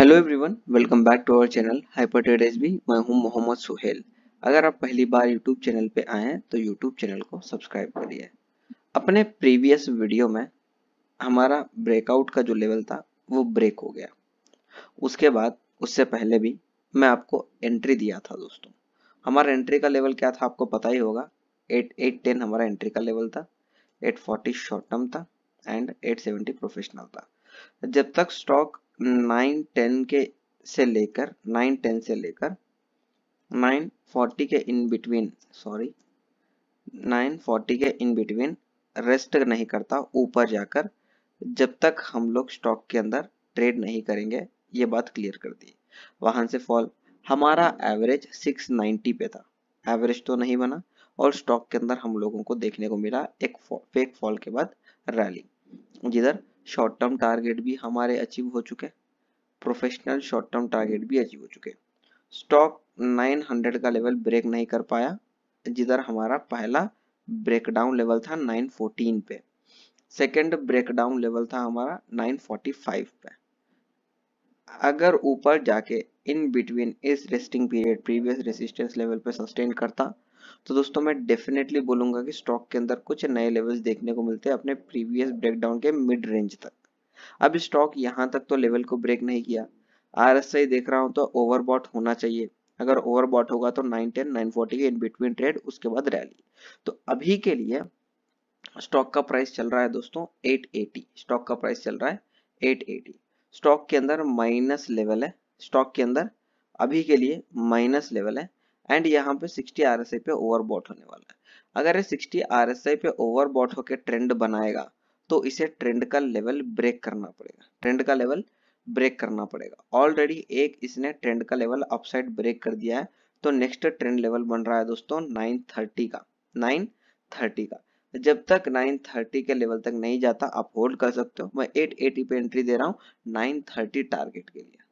hello everyone welcome back to our channel hyper trades मैं हूं मोहम्मद सुहेल अगर आप पहली बार यूट्यूब चैनल पे आए हैं तो यूट्यूब चैनल को सब्सक्राइब करिए अपने प्रीवियस वीडियो में हमारा ब्रेकआउट का जो लेवल था वो ब्रेक हो गया उसके बाद उससे पहले भी मैं आपको एंट्री दिया था दोस्तों हमारा एंट्री का लेवल क्या था आपको पता ही होगा एट एट टेन हमारा एंट्री का लेवल था एट फोर्टी शॉर्ट टर्म था एंड एट सेवेंटी प्रोफेशनल था जब तक स्टॉक नाइन टेन के से लेकर नाइन टेन से लेकर नाइन फोर्टी के in between sorry nine forty के इन बिटवीन रेस्ट नहीं करता ऊपर जाकर जब तक हम लोग स्टॉक के अंदर ट्रेड नहीं करेंगे ये बात क्लियर कर दी वहां से फॉल हमारा एवरेज 690 पे था एवरेज तो नहीं बना और स्टॉक के अंदर हम लोगों को देखने को मिला एक फेक फॉल के बाद रैली जिधर शॉर्ट टर्म टारगेट भी हमारे अचीव हो चुके प्रोफेशनल शॉर्ट टर्म टारगेट भी अचीव हो चुके स्टॉक 900 का लेवल ब्रेक नहीं कर पाया जिधर हमारा पहला ब्रेकडाउन लेवल था 914 पे सेकंड ब्रेकडाउन लेवल था हमारा 945 पे अगर ऊपर जाके इन बिटवीन इस resting period previous resistance level पे सस्टेन करता तो दोस्तों मैं डेफिनेटली बोलूंगा कि स्टॉक के अंदर कुछ नए लेवल्स देखने को मिलते हैं अपने प्रीवियस ब्रेकडाउन के मिड रेंज तक अब स्टॉक यहाँ तक तो लेवल को ब्रेक नहीं किया आर एस आई देख रहा हूँ तो ओवरबॉट होना चाहिए अगर ओवरबॉट होगा तो 910 940 के इन बिटवीन ट्रेड उसके बाद रैली तो अभी के लिए स्टॉक का प्राइस चल रहा है दोस्तों 880 स्टॉक का प्राइस चल रहा है 880 स्टॉक के अंदर माइनस लेवल है स्टॉक के अंदर अभी के लिए माइनस लेवल है एंड यहाँ पे 60 आरएसआई पे ओवरबॉट होने वाला है अगर ये 60 आरएसआई पे ओवरबॉट होकर ट्रेंड बनाएगा तो इसे ट्रेंड का लेवल ब्रेक करना पड़ेगा ट्रेंड का लेवल ब्रेक करना पड़ेगा ऑलरेडी एक इसने ट्रेंड का लेवल अपसाइड ब्रेक कर दिया है तो नेक्स्ट ट्रेंड लेवल बन रहा है दोस्तों 930 का 930 का जब तक 930 के लेवल तक नहीं जाता आप होल्ड कर सकते हो मैं 880 पे एंट्री दे रहा हूँ 930 टारगेट के लिए